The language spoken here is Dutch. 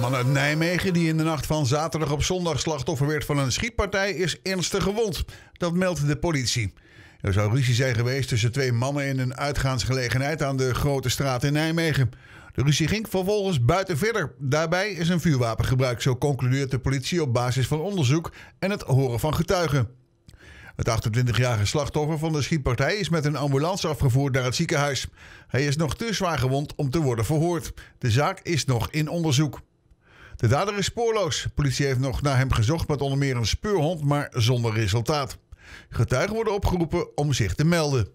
man uit Nijmegen die in de nacht van zaterdag op zondag slachtoffer werd van een schietpartij is ernstig gewond. Dat meldt de politie. Er zou ruzie zijn geweest tussen twee mannen in een uitgaansgelegenheid aan de Grote Straat in Nijmegen. De ruzie ging vervolgens buiten verder. Daarbij is een vuurwapen gebruikt, zo concludeert de politie op basis van onderzoek en het horen van getuigen. Het 28-jarige slachtoffer van de schietpartij is met een ambulance afgevoerd naar het ziekenhuis. Hij is nog te zwaar gewond om te worden verhoord. De zaak is nog in onderzoek. De dader is spoorloos. De politie heeft nog naar hem gezocht met onder meer een speurhond, maar zonder resultaat. Getuigen worden opgeroepen om zich te melden.